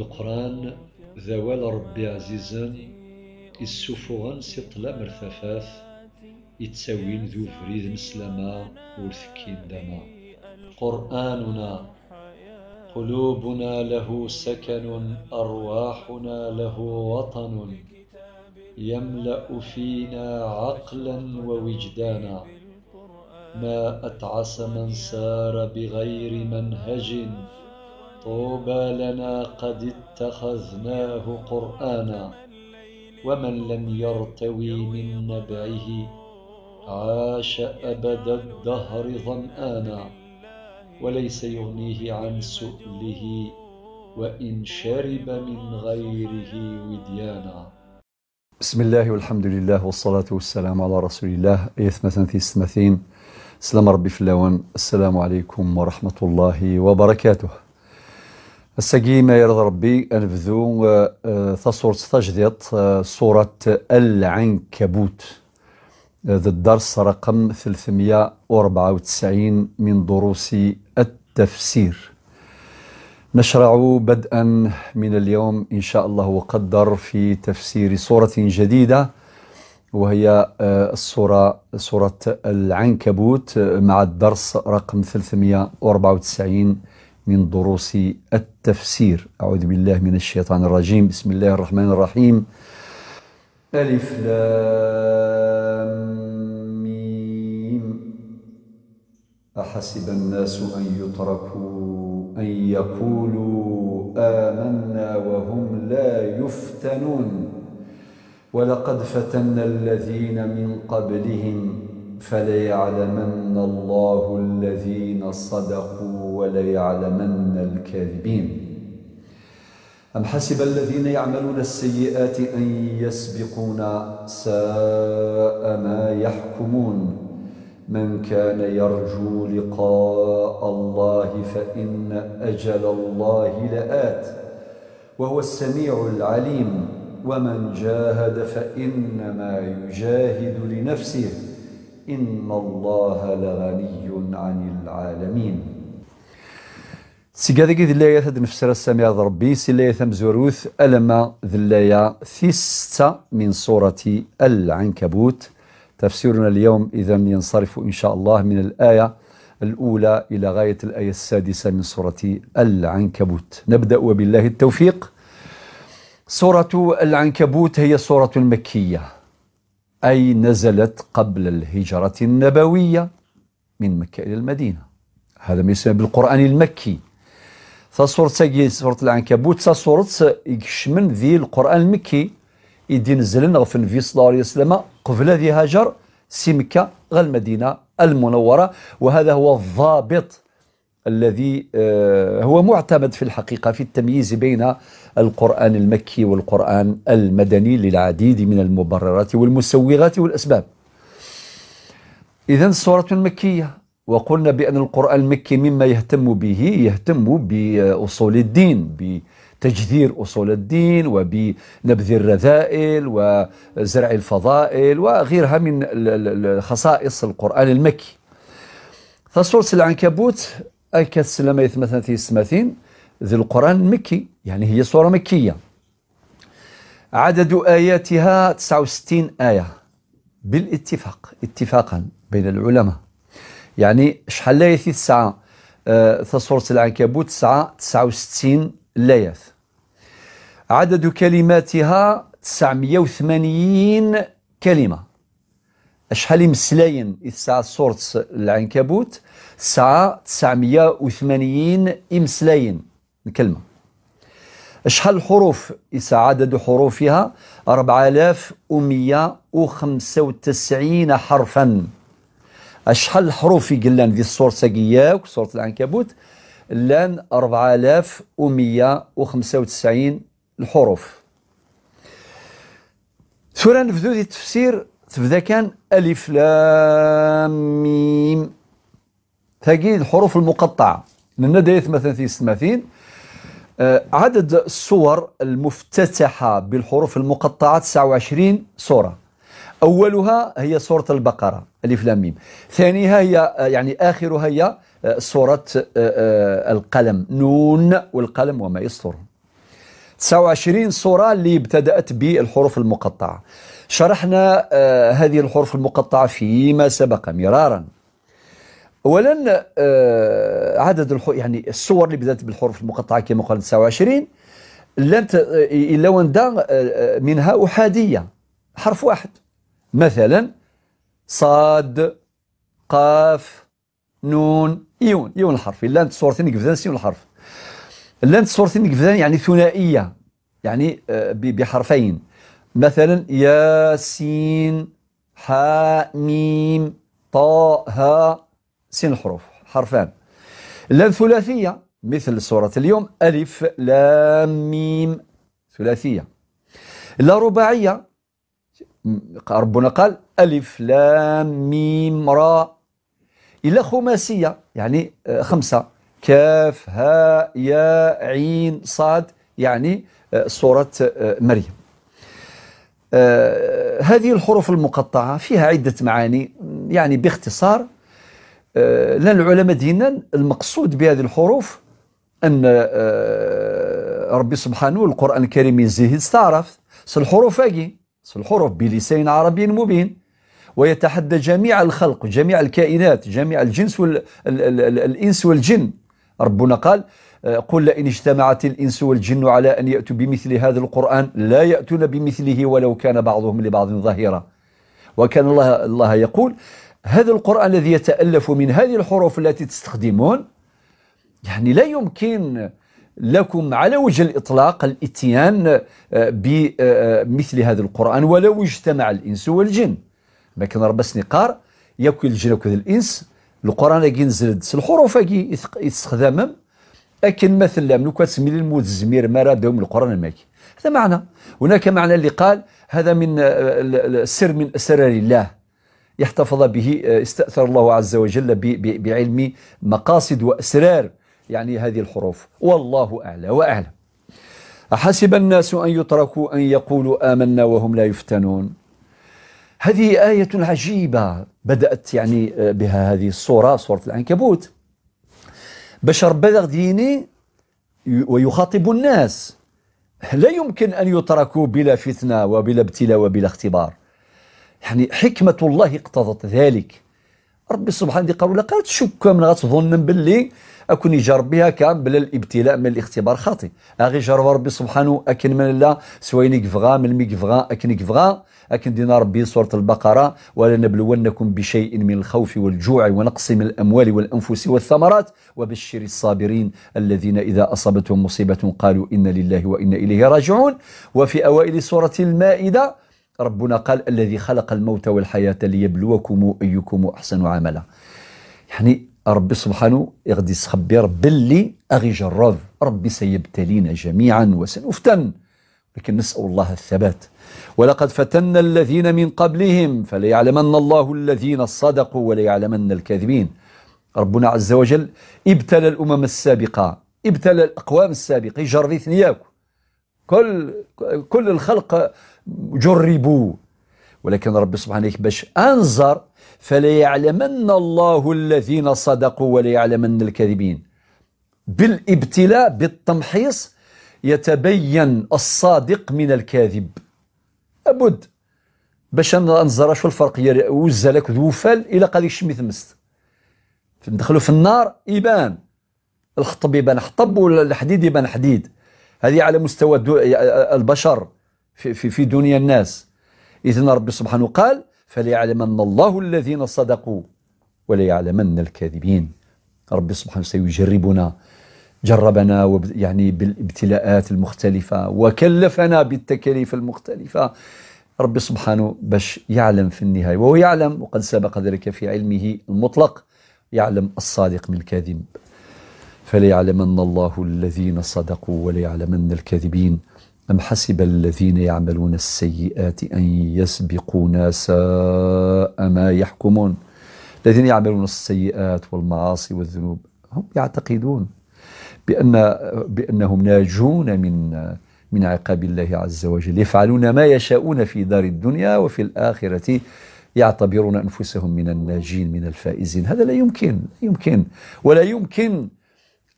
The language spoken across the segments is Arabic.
القران ذوال ربي عزيزا يسفوغن سي طلا مرثفاف يتساوين ذو فريد مسلما ورثكين دما قرآننا قلوبنا له سكن أرواحنا له وطن يملأ فينا عقلا ووجدانا ما أتعس من سار بغير منهج طوبى لنا قد اتخذناه قرانا ومن لم يرتوي من نبعه عاش ابد الدهر ظمانا وليس يغنيه عن سؤله وان شرب من غيره وديانا بسم الله والحمد لله والصلاة والسلام على رسول الله يثمثن في السلام ربي في اللون السلام عليكم ورحمة الله وبركاته الساقي ما يرضى ربي أنبذو تصور آه، تجديد آه، صورة العنكبوت آه، ذا الدرس رقم 394 من دروس التفسير نشرع بدءا من اليوم إن شاء الله وقدر في تفسير صورة جديدة وهي الصورة سورة العنكبوت مع الدرس رقم 394 من دروس التفسير أعوذ بالله من الشيطان الرجيم بسم الله الرحمن الرحيم ألف لام ميم أحسب الناس أن يتركوا أن يقولوا آمنا وهم لا يفتنون ولقد فتنا الذين من قبلهم فليعلمن الله الذين صدقوا وليعلمن الكاذبين أم حسب الذين يعملون السيئات أن يسبقونا ساء ما يحكمون من كان يرجو لقاء الله فإن أجل الله لآت وهو السميع العليم ومن جاهد فإنما يجاهد لنفسه إن الله لغني عن العالمين قيد الله يثد نفسر السميع ربي سلايا ثمزوروث ألما ذلايا ثيستة من سورة العنكبوت تفسيرنا اليوم إذا ينصرف إن شاء الله من الآية الأولى إلى غاية الآية السادسة من سورة العنكبوت نبدأ وبالله التوفيق سورة العنكبوت هي سورة مكية أي نزلت قبل الهجرة النبوية من مكة إلى المدينة هذا ما يسمى بالقرآن المكي تصورت سورة العنكبوت سورة يكشمن ذي القرآن المكي يدي نزلن غف النبي صلى الله عليه وسلم قبل ذي هاجر سي مكة المدينة المنورة وهذا هو الضابط الذي آه، هو معتمد في الحقيقة في التمييز بين القرآن المكي والقرآن المدني للعديد من المبررات والمسوغات والأسباب إذا سورة مكية وقلنا بأن القرآن المكي مما يهتم به يهتم بأصول الدين بتجذير أصول الدين وبنبذ الرذائل وزرع الفضائل وغيرها من خصائص القرآن المكي فسورة العنكبوت أي كتسلم مثلا في السماثين ذي القرآن المكي يعني هي سورة مكية عدد آياتها 69 آية بالاتفاق اتفاقا بين العلماء يعني شحال لايث تسعة آه سورة العنكبوت تسعة 69 لايث عدد كلماتها 980 كلمة شحال مسلاين تسعة صورة العنكبوت ساعة 980 إمسلاين الكلمة شحال الحروف يسعى عدد حروفها 4195 حرفا شحال حروف قلان في الصورة ساقياك صورة العنكبوت لان 4195 الحروف ثورا نفذو ذي التفسير تبدا كان الف لام ميم تاقي الحروف المقطعه لان دايت مثلا في 60 آه، عدد الصور المفتتحه بالحروف المقطعه 29 صوره اولها هي سوره البقره الف لام ميم ثانيها هي آه، يعني اخرها هي آه، سوره القلم نون والقلم وما يسطرون 29 صورة اللي ابتدأت بالحروف المقطعة شرحنا آه هذه الحروف المقطعة فيما سبق مرارا أولا آه عدد يعني الصور اللي بدأت بالحروف المقطعة كما قال 29 لم إلا وندا آه، آه، منها أحادية حرف واحد مثلا صاد قاف نون يون يون الحرف إلا أنت صورتين كيف نسيون الحرف لانت صورتين قفدان يعني ثنائيه يعني آه، بحرفين مثلا ياسين ميم طاء ها سين الحروف حرفان لان ثلاثيه مثل سوره اليوم الف لام ميم ثلاثيه لا رباعيه ربنا قال الف لام ميم راء الى خماسيه يعني آه، خمسه كاف هاء ياء عين صاد يعني آه، سورة آه، مريم آه، هذه الحروف المقطعة فيها عدة معاني يعني باختصار لأن العلماء دينا المقصود بهذه الحروف أن ربي سبحانه القرآن الكريم يزيه استعرف الحروف أجي الحروف بلسان عربي مبين ويتحدى جميع الخلق جميع الكائنات جميع الجنس والإنس والجن ربنا قال آه، قل إن اجتمعت الإنس والجن على أن يأتوا بمثل هذا القرآن لا يأتون بمثله ولو كان بعضهم لبعض ظهيرا وكان الله, الله يقول هذا القرآن الذي يتألف من هذه الحروف التي تستخدمون يعني لا يمكن لكم على وجه الإطلاق الاتيان آه، بمثل هذا القرآن ولو اجتمع الإنس والجن ما كان ربس نقار ياكل الجن وكذا الإنس القران اكي نزلد الحروف اكي يستخدمهم لكن مثلا لو كان كتسمي للموت الزمير ما رادهم القران الماكي هذا معنى هناك معنى اللي قال هذا من آه، السر من اسرار الله يحتفظ به آه، استاثر الله عز وجل بعلم مقاصد واسرار يعني هذه الحروف والله اعلى واعلم أحسب الناس أن يتركوا أن يقولوا آمنا وهم لا يفتنون هذه آية عجيبة بدأت يعني آه، بها هذه الصورة صورة العنكبوت بشر ديني ويخاطب الناس لا يمكن أن يتركوا بلا فتنة وبلا ابتلاء وبلا اختبار يعني حكمة الله اقتضت ذلك ربي سبحانه دي قالوا لا قالت شك من غتظن باللي اكون يجرب بها كان بلا الابتلاء من الاختبار خاطي اغي جرب ربي سبحانه اكن من لا سويني كفغا من ميكفغا اكن كفغا اكن دينا ربي سوره البقره ولنبلونكم بشيء من الخوف والجوع ونقص من الاموال والانفس والثمرات وبشر الصابرين الذين اذا اصابتهم مصيبه قالوا انا لله وانا اليه راجعون وفي اوائل سوره المائده ربنا قال الذي خلق الموت والحياة ليبلوكم أيكم أحسن عملا يعني ربي سبحانه يغدي يخبر باللي أغي جرّف ربي سيبتلينا جميعا وسنفتن لكن نسأل الله الثبات ولقد فتنا الذين من قبلهم فليعلمن الله الذين صدقوا وليعلمن الكاذبين ربنا عز وجل ابتلى الأمم السابقة ابتلى الأقوام السابقة يجرّف ثنياكم كل كل الخلق جربوا ولكن ربي سبحانه باش انظر فليعلمن الله الذين صدقوا وليعلمن الكاذبين بالابتلاء بالتمحيص يتبين الصادق من الكاذب أبد باش نزرا شو الفرق وزالك ذوفال الى قادي الشمي مست ندخلوا في النار يبان الخطب يبان حطب والحديد يبان حديد هذه على مستوى البشر في, في, في دنيا الناس إذن ربي سبحانه قال فليعلمن الله الذين صدقوا وليعلمن الكاذبين ربي سبحانه سيجربنا جربنا يعني بالابتلاءات المختلفة وكلفنا بالتكاليف المختلفة ربي سبحانه باش يعلم في النهاية وهو يعلم وقد سبق ذلك في علمه المطلق يعلم الصادق من الكاذب فليعلمن الله الذين صدقوا وليعلمن الكاذبين أم حسب الذين يعملون السيئات أن يسبقونا ساء ما يحكمون الذين يعملون السيئات والمعاصي والذنوب هم يعتقدون بأن بأنهم ناجون من من عقاب الله عز وجل يفعلون ما يشاءون في دار الدنيا وفي الآخرة يعتبرون أنفسهم من الناجين من الفائزين هذا لا يمكن لا يمكن ولا يمكن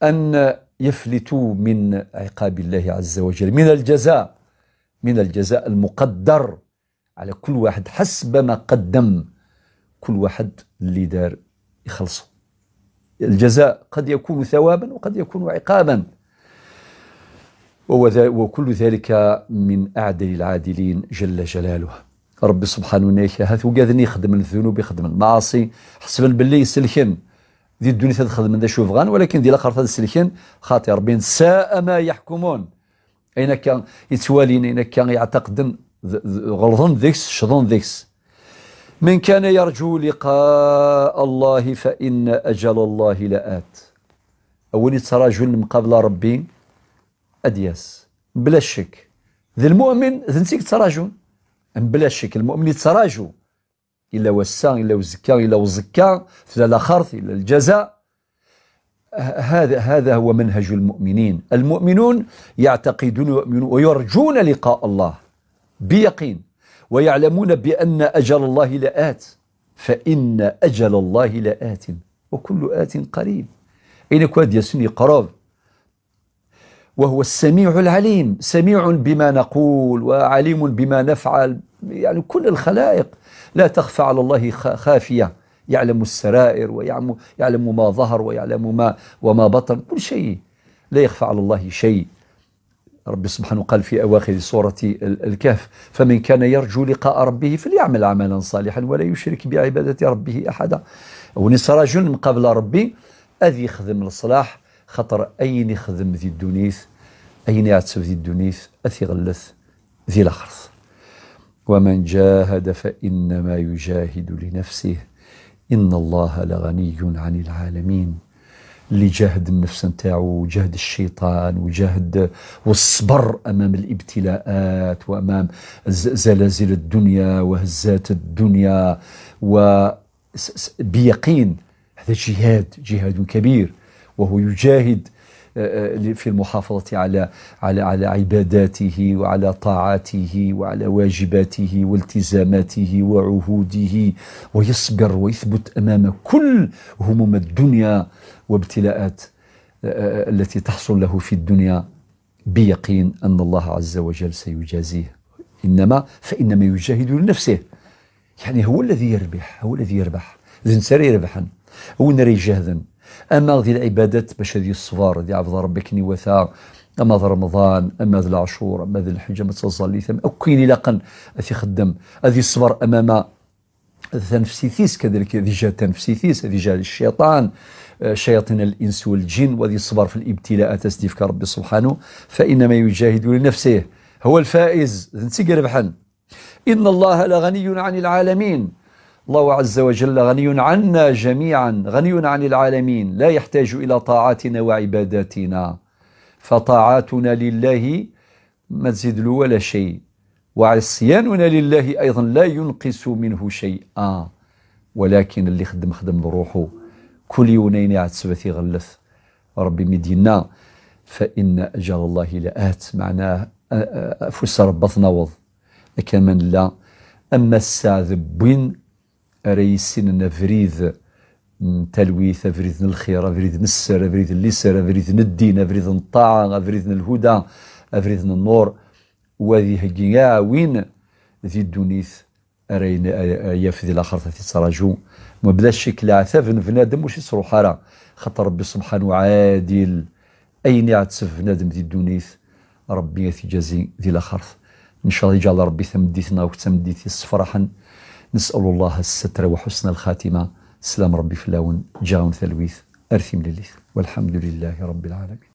أن يفلتوا من عقاب الله عز وجل من الجزاء من الجزاء المقدر على كل واحد حسب ما قدم كل واحد اللي دار يخلصه الجزاء قد يكون ثوابا وقد يكون عقابا وكل ذلك من أعدل العادلين جل جلاله رب سبحانه وتعالى هاثو قاذني خدم الذنوب خدم المعاصي حسبا باللي سلخن دي الدنيا من ذا شوف غان ولكن دي الاخر سلكين خاطر بين ساء ما يحكمون اين كان يتوالين اين كان يعتقدن غلظن ذيكس شظن ذيكس من كان يرجو لقاء الله فإن أجل الله لآت أولي تراجل من قبل ربي أدياس بلا شك ذي المؤمن ذنسيك تراجل بلا شك المؤمن يتراجل إلا وسا إلا وزكا إلا وزكا في الأخرث إلا الجزاء هذا هذا هو منهج المؤمنين المؤمنون يعتقدون ويؤمنون ويرجون لقاء الله بيقين ويعلمون بأن أجل الله لآت فإن أجل الله لآت وكل آت قريب إن كواد يسني قراب وهو السميع العليم سميع بما نقول وعليم بما نفعل يعني كل الخلائق لا تخفى على الله خافية يعلم السرائر ويعلم يعلم ما ظهر ويعلم ما وما بطن كل شيء لا يخفى على الله شيء رب سبحانه قال في أواخر سورة الكهف فمن كان يرجو لقاء ربه فليعمل عملا صالحا ولا يشرك بعبادة ربه أحدا ونس رجل من قبل ربي أذي يخدم الصلاح خطر أين يخدم ذي الدنيث أين يعتسب ذي الدنيث أثي غلث ذي الأخرث ومن جاهد فانما يجاهد لنفسه ان الله لغني عن العالمين اللي جاهد النفس نتاعو وجاهد الشيطان وجاهد والصبر امام الابتلاءات وامام زلازل الدنيا وهزات الدنيا و بيقين هذا جهاد جهاد كبير وهو يجاهد آه، آه، في المحافظة على على على عباداته وعلى طاعاته وعلى واجباته والتزاماته وعهوده ويصبر ويثبت أمام كل هموم الدنيا وابتلاءات آه، التي تحصل له في الدنيا بيقين أن الله عز وجل سيجازيه إنما فإنما يجاهد لنفسه يعني هو الذي يربح هو الذي يربح الإنسان يربحا هو الذي يجاهد اما ذي العبادات باش هذه الصفار ذي عبد كني وثا اما ذا رمضان اما ذا العاشور اما ذا الحجه ما تصلي ثم الا لقن اثي خدم هذه الصبر امام تنفسيثيس كذلك هذه جهه تنفسيثيس هذه جهه الشيطان آه، شياطين الانس والجن وهذه الصبر في الابتلاءات تسديفك ربي سبحانه فانما يجاهد لنفسه هو الفائز نسي ربحا ان الله لغني عن العالمين الله عز وجل غني عنا جميعا غني عن العالمين لا يحتاج إلى طاعاتنا وعباداتنا فطاعاتنا لله ما تزيد له ولا شيء وعصياننا لله أيضا لا ينقص منه شيئا ولكن اللي خدم خدم لروحه كل يونين عاد سبثي غلث ربي مدينا فإن أجل الله لآت معناه أفس ربطنا وض لكن من لا أما الساذبين أريسين أفريد تلويث أفريد الخير أفريد السر أفريد الليسر أفريد الدين أفريد الطاعة أفريد الهدى أفريد النور وذي هجيا وين ذي الدونيث أرين يفذي الآخر تتراجو ما بلا شكل عثاف فنادم وش يصروح راه خاطر ربي سبحانه عادل أين يعتسف فنادم ذي الدونيث ربي جزي ذي الآخر إن شاء الله يجعل ربي ثمديثنا وتمديث الصفرحن نسأل الله الستر وحسن الخاتمة سلام ربي في اللون جاون ثلويث أرثم لليث والحمد لله رب العالمين